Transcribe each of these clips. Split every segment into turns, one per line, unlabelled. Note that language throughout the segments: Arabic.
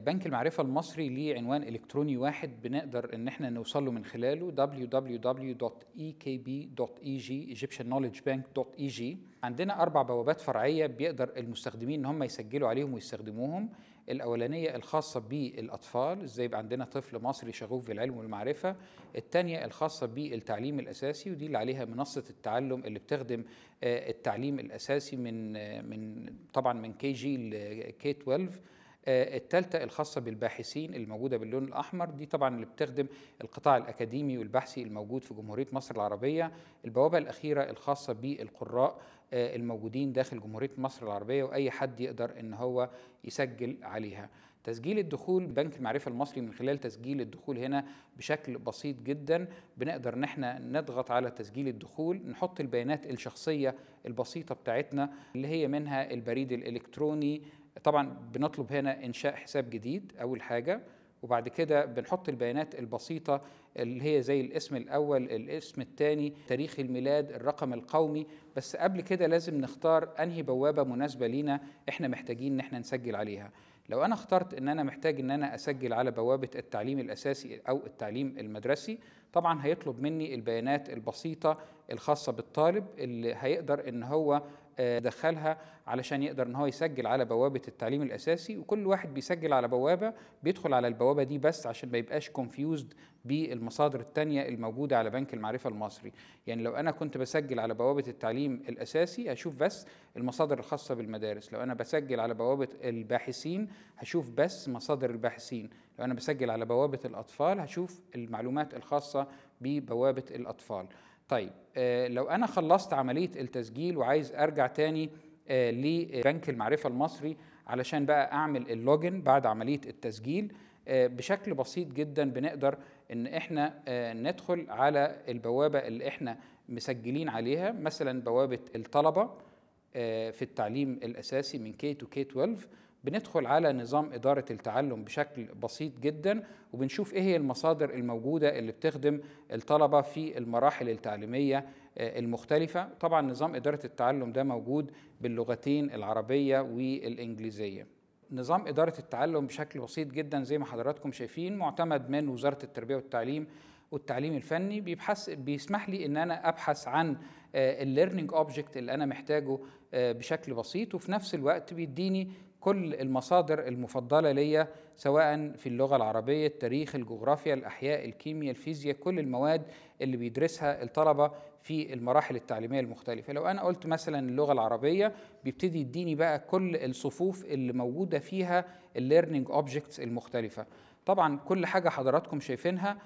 بنك المعرفة المصري ليه عنوان إلكتروني واحد بنقدر إن احنا نوصل له من خلاله www.ekb.eg egyptianknowledgebank.eg عندنا أربع بوابات فرعية بيقدر المستخدمين إن هم يسجلوا عليهم ويستخدموهم الأولانية الخاصة بالأطفال إزاي يبقى عندنا طفل مصري شغوف بالعلم والمعرفة الثانية الخاصة بالتعليم الأساسي ودي اللي عليها منصة التعلم اللي بتخدم آه، التعليم الأساسي من آه، من طبعا من كي جي لكي 12 آه، الثالثه الخاصه بالباحثين الموجوده باللون الاحمر دي طبعا اللي بتخدم القطاع الاكاديمي والبحثي الموجود في جمهوريه مصر العربيه البوابه الاخيره الخاصه بالقراء آه، الموجودين داخل جمهوريه مصر العربيه واي حد يقدر ان هو يسجل عليها تسجيل الدخول بنك المعرفة المصري من خلال تسجيل الدخول هنا بشكل بسيط جدا بنقدر ان احنا نضغط على تسجيل الدخول نحط البيانات الشخصية البسيطة بتاعتنا اللي هي منها البريد الإلكتروني طبعا بنطلب هنا انشاء حساب جديد اول حاجه وبعد كده بنحط البيانات البسيطه اللي هي زي الاسم الاول الاسم الثاني تاريخ الميلاد الرقم القومي بس قبل كده لازم نختار انهي بوابه مناسبه لينا احنا محتاجين ان احنا نسجل عليها لو انا اخترت ان انا محتاج ان انا اسجل على بوابه التعليم الاساسي او التعليم المدرسي طبعا هيطلب مني البيانات البسيطة الخاصة بالطالب اللي هيقدر ان هو آه، دخلها علشان يقدر ان هو يسجل على بوابه التعليم الاساسي وكل واحد بيسجل على بوابه بيدخل على البوابه دي بس عشان ما يبقاش كونفيوزد بالمصادر الثانيه الموجوده على بنك المعرفه المصري يعني لو انا كنت بسجل على بوابه التعليم الاساسي هشوف بس المصادر الخاصه بالمدارس لو انا بسجل على بوابه الباحثين هشوف بس مصادر الباحثين لو انا بسجل على بوابه الاطفال هشوف المعلومات الخاصه ببوابه الاطفال طيب آه، لو انا خلصت عمليه التسجيل وعايز ارجع تاني آه، لبنك المعرفه المصري علشان بقى اعمل اللوجن بعد عمليه التسجيل آه، بشكل بسيط جدا بنقدر ان احنا ندخل على البوابه اللي احنا مسجلين عليها مثلا بوابه الطلبه في التعليم الاساسي من K to K12 بندخل على نظام إدارة التعلم بشكل بسيط جدا وبنشوف إيه هي المصادر الموجودة اللي بتخدم الطلبة في المراحل التعليمية آه، المختلفة طبعا نظام إدارة التعلم ده موجود باللغتين العربية والإنجليزية نظام إدارة التعلم بشكل بسيط جدا زي ما حضراتكم شايفين معتمد من وزارة التربية والتعليم والتعليم الفني بيبحث بيسمح لي ان انا ابحث عن آه، الليرنينج اوبجكت اللي انا محتاجه آه، بشكل بسيط وفي نفس الوقت بيديني كل المصادر المفضلة ليا سواء في اللغة العربية التاريخ الجغرافيا الأحياء الكيمياء الفيزياء كل المواد اللي بيدرسها الطلبة في المراحل التعليمية المختلفة لو أنا قلت مثلا اللغة العربية بيبتدي يديني بقى كل الصفوف اللي موجودة فيها الليرنينج أوبجكتس المختلفة طبعا كل حاجة حضراتكم شايفينها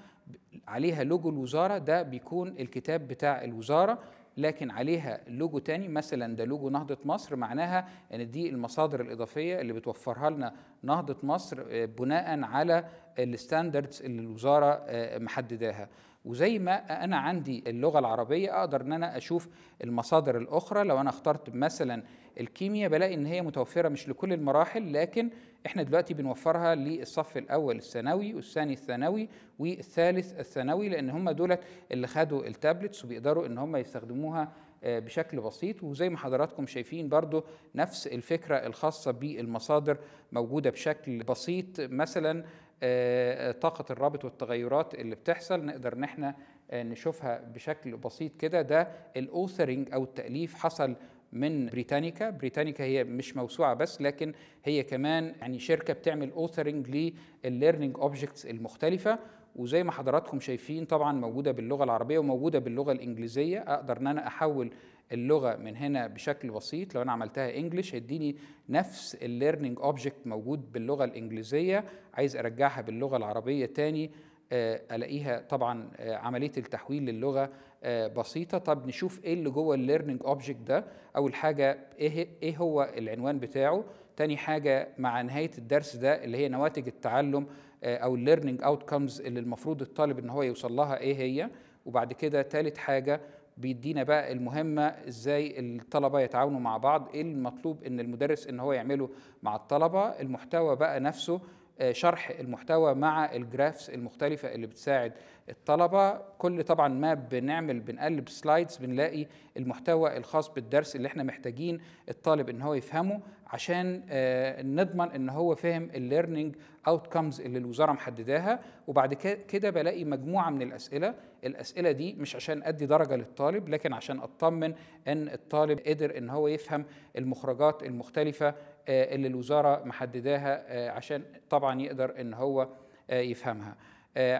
عليها لوجو الوزارة ده بيكون الكتاب بتاع الوزارة لكن عليها لوجو تاني مثلا ده لوجو نهضة مصر معناها ان دي المصادر الإضافية اللي بتوفرها لنا نهضة مصر آه، بناء على الستاندردز اللي الوزاره آه، محدداها وزي ما انا عندي اللغه العربيه اقدر ان انا اشوف المصادر الاخرى لو انا اخترت مثلا الكيمياء بلاقي ان هي متوفره مش لكل المراحل لكن احنا دلوقتي بنوفرها للصف الاول الثانوي والثاني الثانوي والثالث الثانوي لان هم دولت اللي خدوا التابلتس وبيقدروا ان هم يستخدموها آه، بشكل بسيط وزي ما حضراتكم شايفين برضو نفس الفكرة الخاصة بالمصادر موجودة بشكل بسيط مثلا آه، آه، طاقة الرابط والتغيرات اللي بتحصل نقدر ان احنا آه، نشوفها بشكل بسيط كده ده الاوثرنج او التأليف حصل من بريتانيكا بريتانيكا هي مش موسوعة بس لكن هي كمان يعني شركة بتعمل اوثرنج للليرنينج اوبجكتس المختلفة وزي ما حضراتكم شايفين طبعا موجودة باللغة العربية وموجودة باللغة الإنجليزية أقدر إن أنا أحول اللغه من هنا بشكل بسيط لو انا عملتها انجلش هيديني نفس الليرنينج اوبجكت موجود باللغه الانجليزيه عايز ارجعها باللغه العربيه تاني آه، الاقيها طبعا آه، عمليه التحويل للغه آه، بسيطه طب نشوف ايه اللي جوه الليرنينج اوبجكت ده اول حاجه ايه ايه هو العنوان بتاعه تاني حاجه مع نهايه الدرس ده اللي هي نواتج التعلم او الليرنينج اوتكمز اللي المفروض الطالب ان هو يوصل لها ايه هي وبعد كده تالت حاجه بيدينا بقى المهمة ازاي الطلبة يتعاونوا مع بعض ايه المطلوب ان المدرس ان هو يعمله مع الطلبة المحتوى بقى نفسه آه، شرح المحتوى مع الجرافس المختلفة اللي بتساعد الطلبة كل طبعا ما بنعمل بنقلب سلايدز بنلاقي المحتوى الخاص بالدرس اللي احنا محتاجين الطالب ان هو يفهمه عشان آه، نضمن ان هو فاهم الليرنينج اوتكمز اللي الوزارة محدداها وبعد كده بلاقي مجموعة من الأسئلة الأسئلة دي مش عشان أدي درجة للطالب لكن عشان أطمن أن الطالب قدر أن هو يفهم المخرجات المختلفة آه، اللي الوزاره محدداها آه، عشان طبعا يقدر ان هو آه، يفهمها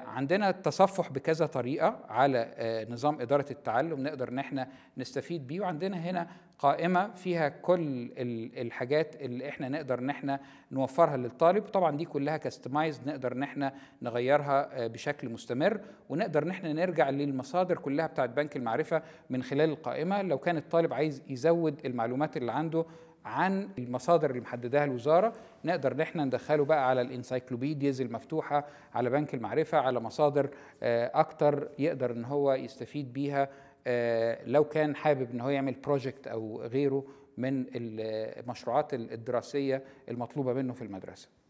عندنا التصفح بكذا طريقه على نظام اداره التعلم نقدر ان احنا نستفيد بيه وعندنا هنا قائمه فيها كل الحاجات اللي احنا نقدر ان احنا نوفرها للطالب طبعا دي كلها كاستمايز نقدر ان احنا نغيرها بشكل مستمر ونقدر ان احنا نرجع للمصادر كلها بتاعت بنك المعرفه من خلال القائمه لو كان الطالب عايز يزود المعلومات اللي عنده عن المصادر اللي محددها الوزاره نقدر ان احنا ندخله بقى على الانسايكلوبيديز المفتوحه على بنك المعرفه على مصادر آه، اكتر يقدر ان هو يستفيد بيها آه، لو كان حابب ان هو يعمل بروجكت او غيره من المشروعات الدراسيه المطلوبه منه في المدرسه